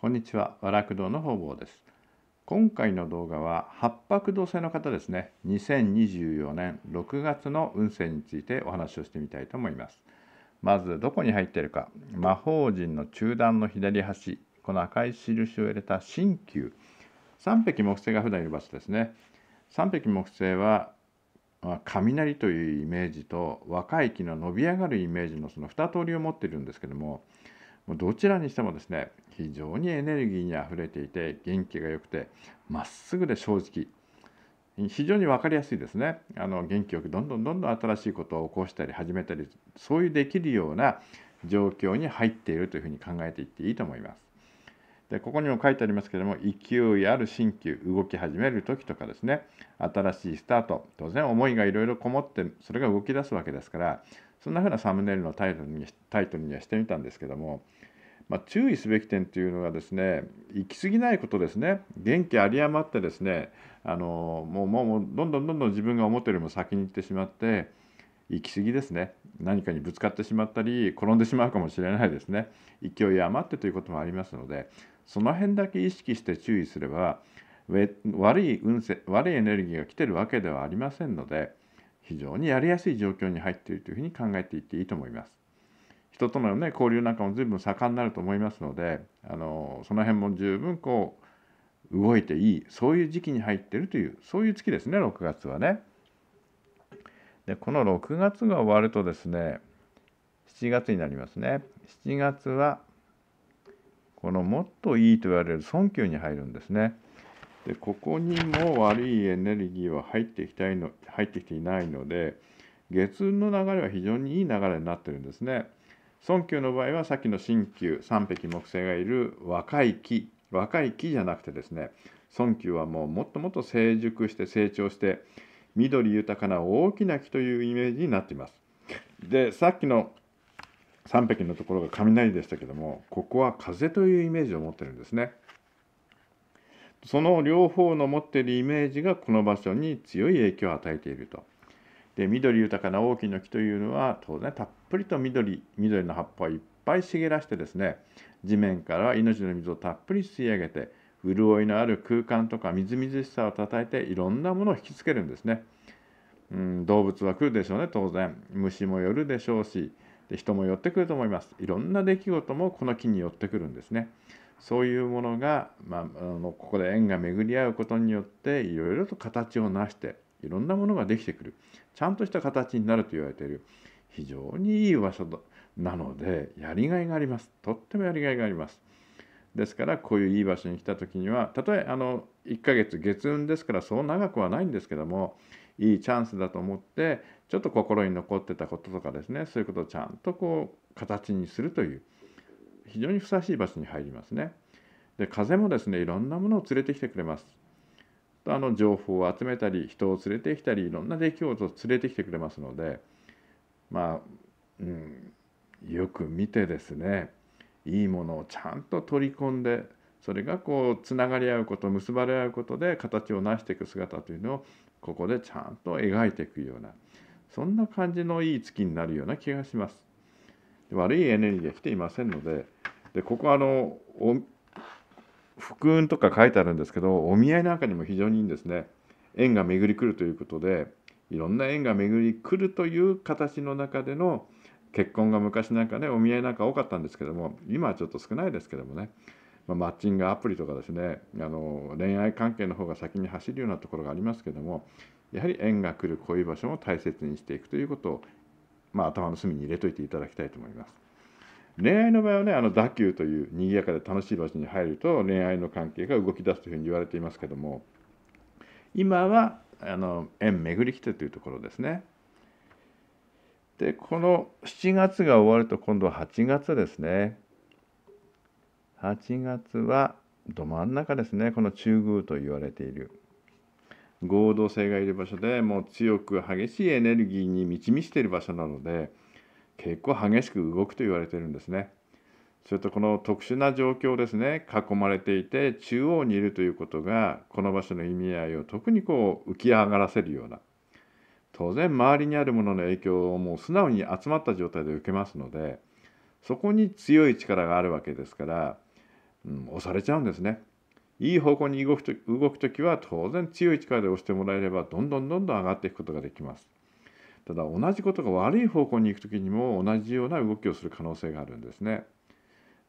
こんにちは、和楽堂の方々です。今回の動画は八白土星の方ですね、2024年6月の運勢についてお話をしてみたいと思います。まずどこに入っているか、魔法陣の中段の左端、この赤い印を入れた新旧、三匹木星が普段いる場所ですね。三匹木星は雷というイメージと若い木の伸び上がるイメージのその2通りを持っているんですけどもどちらにしてもですね非常にエネルギーにあふれていて元気が良くてまっすぐで正直非常に分かりやすいですねあの元気よくどんどんどんどん新しいことを起こしたり始めたりそういうできるような状況に入っているというふうに考えていっていいと思います。でここにも書いてありますけれども勢いある新旧動き始める時とかですね新しいスタート当然思いがいろいろこもってそれが動き出すわけですからそんなふうなサムネイルのタイトルにタイトルにはしてみたんですけども、まあ、注意すべき点というのがですね行き過ぎないことですね元気有り余ってですねあのもうもうどんどんどんどん自分が思ったよりも先に行ってしまって行き過ぎですね何かにぶつかってしまったり転んでしまうかもしれないですね勢い余ってということもありますのでその辺だけ意識して注意すれば悪い運勢悪いエネルギーが来てるわけではありませんので。非常にやりやすい状況に入っているというふうに考えていっていいと思います。人との、ね、交流なんかも随分盛んになると思いますのであのその辺も十分こう動いていいそういう時期に入ってるというそういう月ですね6月はね。でこの6月が終わるとですね7月になりますね。7月はこのもっといいと言われる尊級に入るんですね。でここにも悪いエネルギーは入ってきたいの入ってきていないので月運の流れは非常にいい流れになってるんですね。孫宮の場合はさっきの鍼灸三匹木星がいる若い木若い木じゃなくてですね孫宮はもうもっともっと成熟して成長して緑豊かな大きな木というイメージになっています。でさっきの3匹のところが雷でしたけどもここは風というイメージを持ってるんですね。その両方の持っているイメージがこの場所に強い影響を与えていると。で緑豊かな大きな木というのは当然たっぷりと緑緑の葉っぱをいっぱい茂らしてですね地面から命の水をたっぷり吸い上げて潤いのある空間とかみずみずしさをたたえていろんなものを引きつけるんですね。うん、動物は来るでしょうね当然虫も寄るでしょうしで人も寄ってくると思いますいろんな出来事もこの木に寄ってくるんですねそういうものが、まあ、あのここで縁が巡り合うことによっていろいろと形を成していろんなものができてくるちゃんとした形になると言われている非常にいい場所なのでやりがいがありますとってもやりがいがあります。ですからこういういい場所に来た時にはたとえあの1ヶ月月運ですからそう長くはないんですけどもいいチャンスだと思ってちょっと心に残ってたこととかですねそういうことをちゃんとこう形にするという非常にふさわしい場所に入りますね。で風もですねいろんなものを連れてきてくれます。あの情報を集めたり人を連れてきたりいろんな出来事を連れてきてくれますのでまあ、うん、よく見てですねいいものをちゃんと取り込んでそれがこうつながり合うこと結ばれ合うことで形を成していく姿というのをここでちゃんと描いていくようなそんな感じのいい月になるような気がします。悪いエネルギーが来ていませんのででここはあの福運とか書いてあるんですけどお見合いなんかにも非常にいいんですね縁が巡り来るということでいろんな縁が巡り来るという形の中での結婚が昔なんかねお見合いなんか多かったんですけども今はちょっと少ないですけどもね、まあ、マッチングアプリとかですねあの恋愛関係の方が先に走るようなところがありますけどもやはり縁が来るこういう場所も大切にしていくということをまあ、頭の隅に入れといていただきたいと思います。恋愛の場合はね、あの打球という賑やかで楽しい場所に入ると恋愛の関係が動き出すというふうに言われていますけども、今はあの縁巡りきてというところですね。で、この7月が終わると今度は8月ですね。8月はど真ん中ですね、この中宮と言われている。合同性がいる場所でもう強く激しいエネルギーに満ち満ちている場所なので結構激しく動くと言われてるんですね。それとこの特殊な状況ですね囲まれていて中央にいるということがこの場所の意味合いを特にこう浮き上がらせるような当然周りにあるものの影響をもう素直に集まった状態で受けますのでそこに強い力があるわけですから、うん、押されちゃうんですね。いい方向に動くと動くときは当然強い力で押してもらえればどんどんどんどん上がっていくことができます。ただ同じことが悪い方向に行く時にも同じような動きをする可能性があるんですね。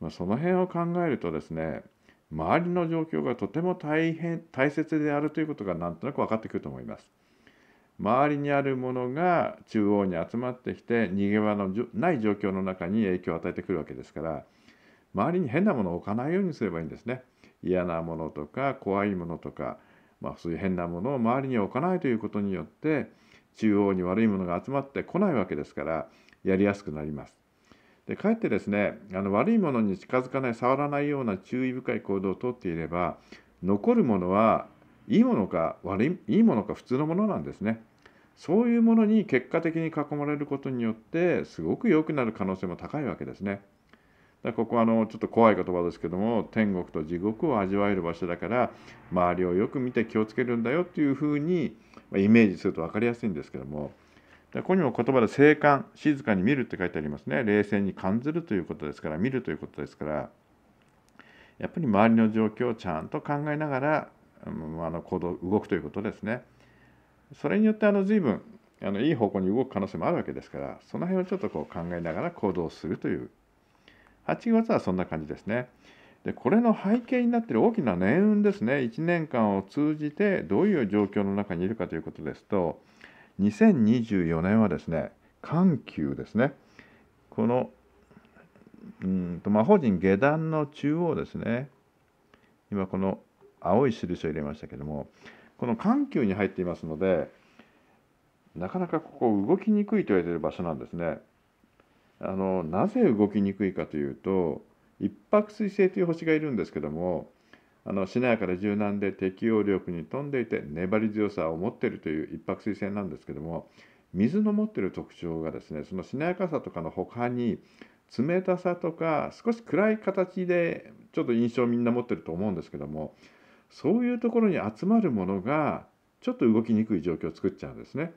まあ、その辺を考えるとですね周りの状況がとても大変大切であるということがなんとなく分かってくると思います。周りにあるものが中央に集まってきて逃げ場のない状況の中に影響を与えてくるわけですから周りに変なものを置かないようにすればいいんですね。嫌なものとか怖いものとか、まあ、そういう変なものを周りに置かないということによって中央に悪いものが集まってこないわけですからやりやすくなります。でかえってですねあの悪いものに近づかない触らないような注意深い行動をとっていれば残るものはいいものか悪いいいものか普通のものなんですね。そういうものに結果的に囲まれることによってすごく良くなる可能性も高いわけですね。ここはあのちょっと怖い言葉ですけども天国と地獄を味わえる場所だから周りをよく見て気をつけるんだよっていうふうにイメージすると分かりやすいんですけどもここにも言葉で「静観」「静かに見る」って書いてありますね冷静に感じるということですから見るということですからやっぱり周りの状況をちゃんと考えながらあの行動動くということですね。それによってあの随分あのいい方向に動く可能性もあるわけですからその辺をちょっとこう考えながら行動するという8月はそんな感じですね。でこれの背景になっている大きな年運ですね1年間を通じてどういう状況の中にいるかということですと2024年はですね緩急ですねこのうんと魔法陣下段の中央ですね今この青い印を入れましたけどもこの緩急に入っていますのでなかなかここ動きにくいと言われている場所なんですね。あのなぜ動きにくいかというと一泊水星という星がいるんですけどもあのしなやかで柔軟で適応力に富んでいて粘り強さを持っているという一泊水星なんですけども水の持っている特徴がですねそのしなやかさとかの他に冷たさとか少し暗い形でちょっと印象をみんな持ってると思うんですけどもそういうところに集まるものがちょっと動きにくい状況を作っちゃうんですね。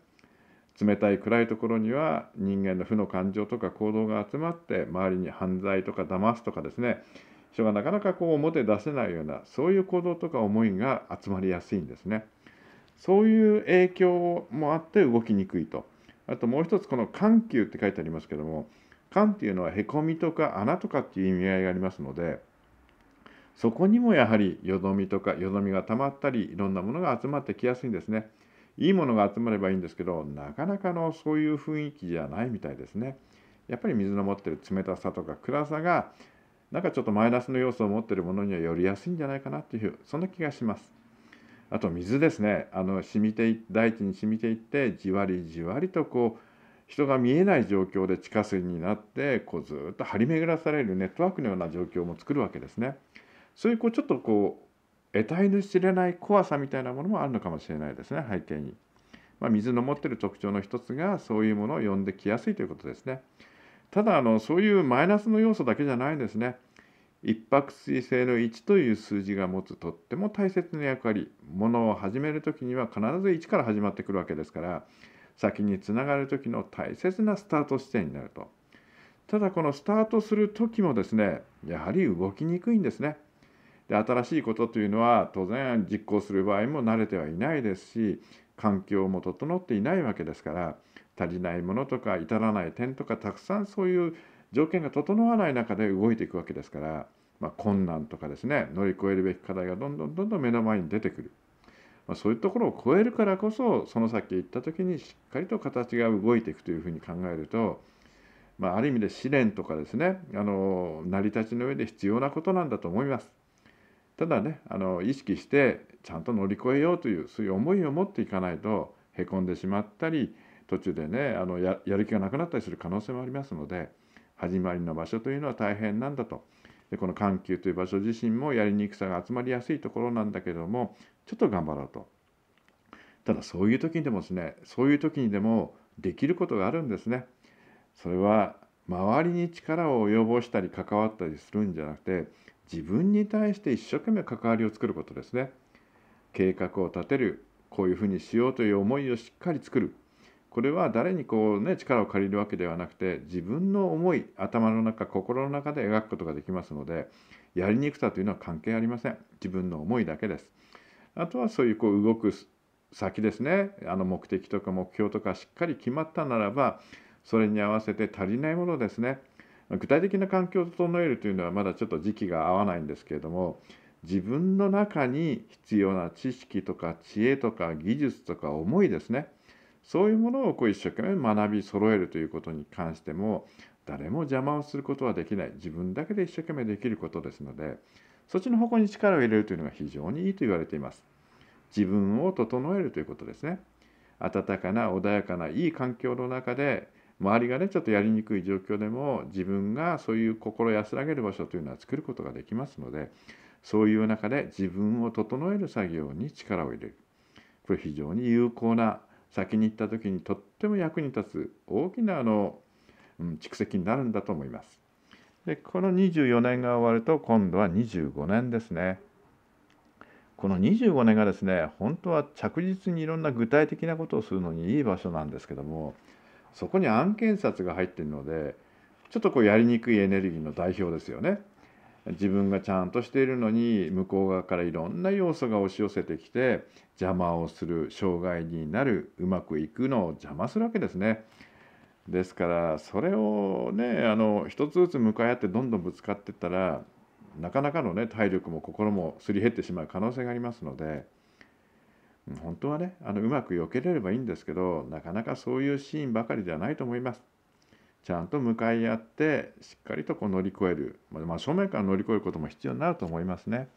冷たい暗いところには人間の負の感情とか行動が集まって周りに犯罪とか騙すとかですね人がなかなかこう表出せないようなそういう行動とか思いが集まりやすいんですね。そういう影響もあって動きにくいと。あともう一つこの緩急って書いてありますけども緩っていうのはへこみとか穴とかっていう意味合いがありますのでそこにもやはりよどみとかよどみがたまったりいろんなものが集まってきやすいんですね。いいものが集まればいいんですけどなかなかのそういう雰囲気じゃないみたいですね。やっぱり水の持ってる冷たさとか暗さがなんかちょっとマイナスの要素を持ってるものにはよりやすいんじゃないかなというそんな気がします。あと水ですねあの染みて大地に染みていってじわりじわりとこう人が見えない状況で地下水になってこうずっと張り巡らされるネットワークのような状況も作るわけですね。そういうこうちょっとこう得体の知れない怖さみたいなものもあるのかもしれないですね背景に。まあ、水の持ってる特徴の一つがそういうものを呼んできやすいということですね。ただあのそういうマイナスの要素だけじゃないんですね。一泊水星の1という数字が持つとっても大切な役割ものを始める時には必ず1から始まってくるわけですから先につながる時の大切なスタート地点になるとただこのスタートする時もですねやはり動きにくいんですね。で新しいことというのは当然実行する場合も慣れてはいないですし環境も整っていないわけですから足りないものとか至らない点とかたくさんそういう条件が整わない中で動いていくわけですから、まあ、困難とかですね乗り越えるべき課題がどんどんどんどん目の前に出てくる、まそういうところを超えるからこそその先行った時にしっかりと形が動いていくというふうに考えると、まあ、ある意味で試練とかですねあの成り立ちの上で必要なことなんだと思います。ただねあの意識してちゃんと乗り越えようというそういう思いを持っていかないとへこんでしまったり途中でねあのやる気がなくなったりする可能性もありますので始まりの場所というのは大変なんだとでこの緩急という場所自身もやりにくさが集まりやすいところなんだけどもちょっと頑張ろうとただそういう時にでもですねそういう時にでもできることがあるんですねそれは周りに力を及ぼしたり関わったりするんじゃなくて自分に対して一生懸命関わりを作ることですね計画を立てるこういうふうにしようという思いをしっかり作るこれは誰にこうね力を借りるわけではなくて自分の思い頭の中心の中で描くことができますのでやりにくさというのは関係ありません自分の思いだけですあとはそういうこう動く先ですねあの目的とか目標とかしっかり決まったならばそれに合わせて足りないものですね具体的な環境を整えるというのはまだちょっと時期が合わないんですけれども自分の中に必要な知識とか知恵とか技術とか思いですねそういうものをこう一生懸命学び揃えるということに関しても誰も邪魔をすることはできない自分だけで一生懸命できることですのでそっちの方向に力を入れるというのが非常にいいと言われています自分を整えるということですね温かな穏やかないい環境の中で周りがねちょっとやりにくい状況でも自分がそういう心安らげる場所というのは作ることができますのでそういう中で自分を整える作業に力を入れるこれ非常に有効な先に行った時にとっても役に立つ大きなあの、うん、蓄積になるんだと思います。でこの24年が終わると今度は25年ですね。この25年がですね本当は着実にいろんな具体的なことをするのにいい場所なんですけどもそこに暗検察が入ってるのでちょっとこうやりにくいエネルギーの代表ですよね。自分がちゃんとしているのに向こう側からいろんな要素が押し寄せてきて邪魔をする障害になるうまくいくのを邪魔するわけですね。ですからそれをねあの一つずつ向かい合ってどんどんぶつかってったらなかなかのね体力も心もすり減ってしまう可能性がありますので。本当はねあのうまく避けれればいいんですけどなかなかそういうシーンばかりではないと思います。ちゃんと向かい合ってしっかりとこう乗り越える、まあ、正面から乗り越えることも必要になると思いますね。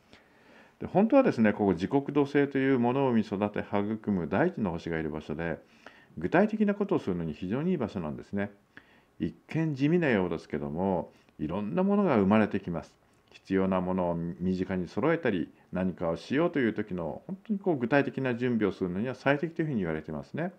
で本当はですねここ自国土性というものを見育て育む大地の星がいる場所で具体的なことをするのに非常にいい場所なんですね。一見地味なようですけどもいろんなものが生まれてきます。必要なものを身近に揃えたり何かをしようという時の本当にこう具体的な準備をするのには最適というふうに言われてますね。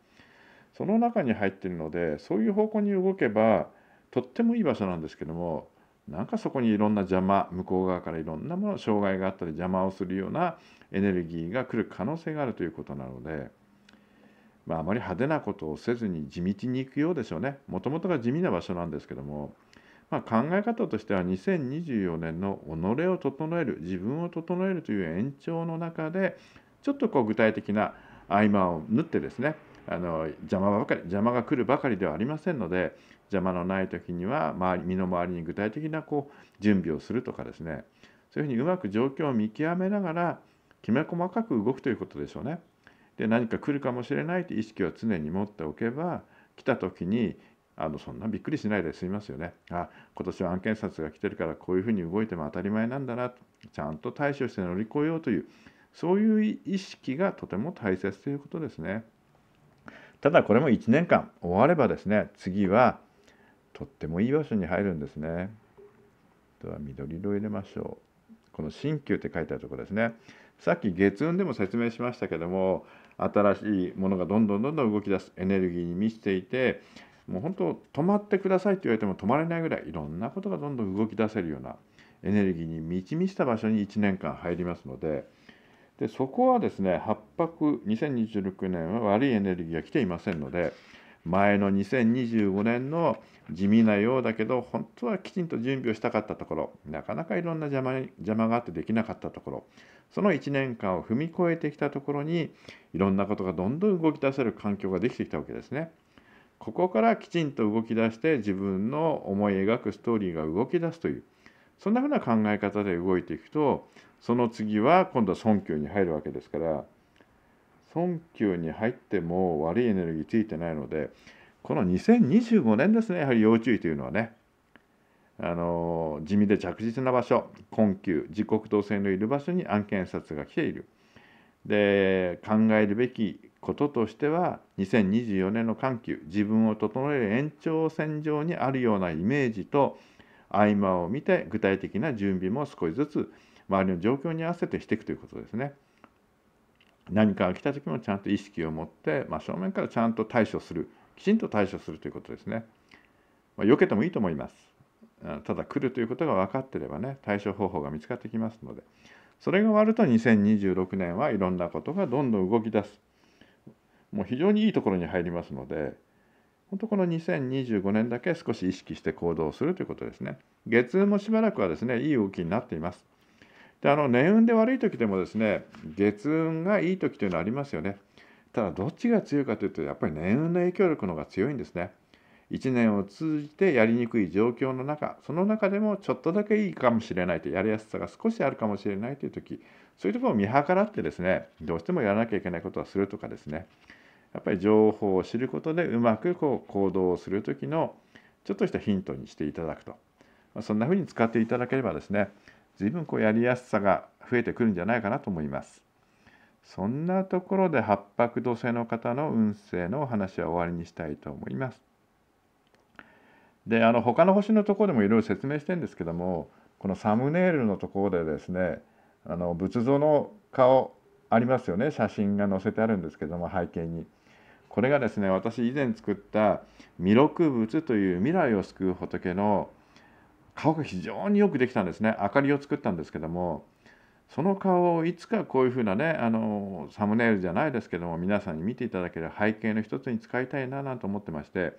その中に入っているのでそういう方向に動けばとってもいい場所なんですけどもなんかそこにいろんな邪魔向こう側からいろんなもの障害があったり邪魔をするようなエネルギーが来る可能性があるということなので、まあ、あまり派手なことをせずに地道に行くようでしょうねもともとが地味な場所なんですけどもまあ、考え方としては2024年の己を整える自分を整えるという延長の中でちょっとこう具体的な合間を縫ってですねあの邪魔ばかり邪魔が来るばかりではありませんので邪魔のない時には周り身の回りに具体的なこう準備をするとかですねそういうふうにうまく状況を見極めながらきめ細かく動くということでしょうね。で何か来るかもしれないという意識を常に持っておけば来た時にあのそんなびっくりしないで済みますよね。あ今年は案件札が来てるからこういうふうに動いても当たり前なんだなとちゃんと対処して乗り越えようというそういう意識がとても大切ということですね。ただこれも1年間終わればですね次はとってもいい場所に入るんですね。では緑色を入れましょう。この鍼灸って書いてあるところですね。さっき月運でも説明しましたけども新しいものがどんどんどんどん動き出すエネルギーに満ちていてもう本当止まってくださいって言われても止まれないぐらいいろんなことがどんどん動き出せるようなエネルギーに満ち満ちた場所に1年間入りますのででそこはですね八白2026年は悪いエネルギーが来ていませんので前の2025年の地味なようだけど本当はきちんと準備をしたかったところなかなかいろんな邪魔邪魔があってできなかったところその1年間を踏み越えてきたところにいろんなことがどんどん動き出せる環境ができてきたわけですね。ここからきちんと動き出して自分の思い描くストーリーが動き出すというそんなふうな考え方で動いていくとその次は今度は尊休に入るわけですから尊休に入っても悪いエネルギーついてないのでこの2025年ですねやはり要注意というのはねあの地味で着実な場所困窮自国同性のいる場所に案件札が来ているで考えるべきこととしては2024年の緩急自分を整える延長線上にあるようなイメージと合間を見て具体的な準備も少しずつ周りの状況に合わせてしていくということですね。何かが来た時もちゃんと意識を持って、まあ、正面からちゃんと対処するきちんと対処するということですね。まあ、避けてもいいと思います。ただ来るということが分かってればね対処方法が見つかってきますのでそれが終わると2026年はいろんなことがどんどん動き出すもう非常にいいところに入りますので本当この2025年だけ少し意識して行動するということですね月運もしばらくはですねいい動きになっていますであの年運で悪い時でもですね月運がいい時というのはありますよねただどっちが強いかというとやっぱり年運の影響力の方が強いんですね1年を通じてやりにくい状況の中その中でもちょっとだけいいかもしれないとやりやすさが少しあるかもしれないという時そういうところを見計らってですねどうしてもやらなきゃいけないことはするとかですねやっぱり情報を知ることでうまくこう行動をする時のちょっとしたヒントにしていただくと、まそんなふうに使っていただければですね随分こうやりやすさが増えてくるんじゃないかなと思います。そんなところで八白土星の方の運勢のお話は終わりにしたいと思います。であの他の星のところでもいろいろ説明してるんですけどもこのサムネイルのところでですねあの仏像の顔ありますよね写真が載せてあるんですけども背景にこれがですね私以前作った弥勒仏という未来を救う仏の顔が非常によくできたんですね明かりを作ったんですけどもその顔をいつかこういうふうなねあのサムネイルじゃないですけども皆さんに見ていただける背景の一つに使いたいななんて思ってまして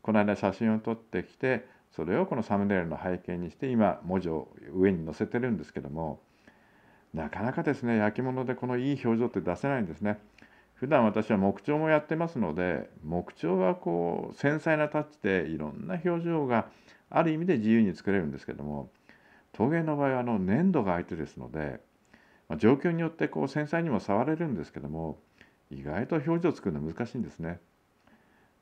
この間写真を撮ってきてそれをこのサムネイルの背景にして今文字を上に載せてるんですけどもなかなかですね焼き物でこのいい表情って出せないんですね。普段私は木彫もやってますので木彫はこう繊細なタッチでいろんな表情がある意味で自由に作れるんですけども陶芸の場合はあの粘土が相手ですので、まあ、状況によってこう繊細にも触れるんですけども意外と表情を作るの難しいんですね。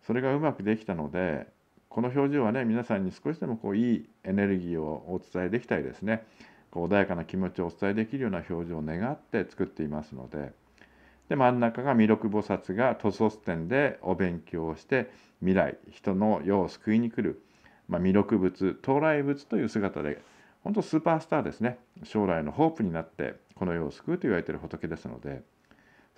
それがうまくできたのでこの表情はね皆さんに少しでもこういいエネルギーをお伝えできたりですねこう穏やかな気持ちをお伝えできるような表情を願って作っていますので。で真ん中が弥勒菩薩が徒祖天でお勉強をして未来人の世を救いに来る、まあ、弥勒仏到来仏という姿で本当スーパースターですね将来のホープになってこの世を救うと言われている仏ですので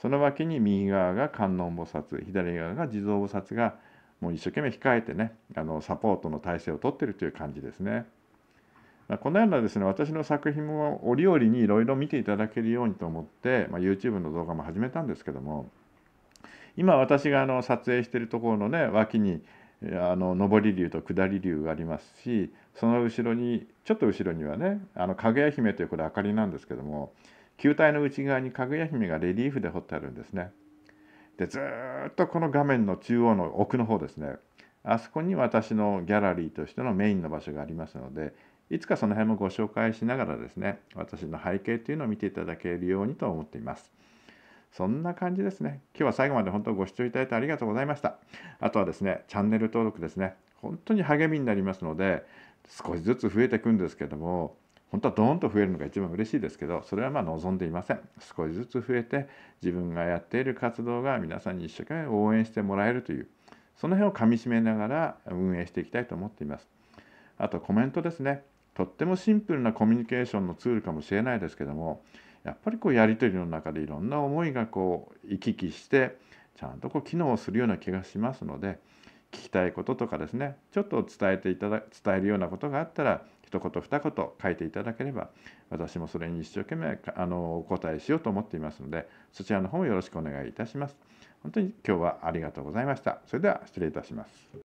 その脇に右側が観音菩薩左側が地蔵菩薩がもう一生懸命控えてねあのサポートの体制をとっているという感じですね。このようなですね私の作品も折々にいろいろ見ていただけるようにと思って、まあ、YouTube の動画も始めたんですけども今私があの撮影してるところのね脇にあの上り竜と下り竜がありますしその後ろにちょっと後ろにはねあのかぐや姫というこれ明かりなんですけども球体の内側にかぐや姫がレリーフで彫ってあるんですね。でずっとこの画面の中央の奥の方ですねあそこに私のギャラリーとしてのメインの場所がありますのでいつかその辺もご紹介しながらですね、私の背景というのを見ていただけるようにと思っています。そんな感じですね。今日は最後まで本当ご視聴いただいてありがとうございました。あとはですね、チャンネル登録ですね。本当に励みになりますので、少しずつ増えていくんですけども、本当はドーンと増えるのが一番嬉しいですけど、それはまあ望んでいません。少しずつ増えて、自分がやっている活動が皆さんに一生懸命応援してもらえるという、その辺をかみしめながら運営していきたいと思っています。あとコメントですね。とってもシンプルなコミュニケーションのツールかもしれないですけどもやっぱりこうやり取りの中でいろんな思いがこう行き来してちゃんとこう機能するような気がしますので聞きたいこととかですねちょっと伝えていただ伝えるようなことがあったら一言二言書いていただければ私もそれに一生懸命あのお答えしようと思っていますのでそちらの方もよろしくお願いいたします。本当に今日はありがとうございました。それでは失礼いたします。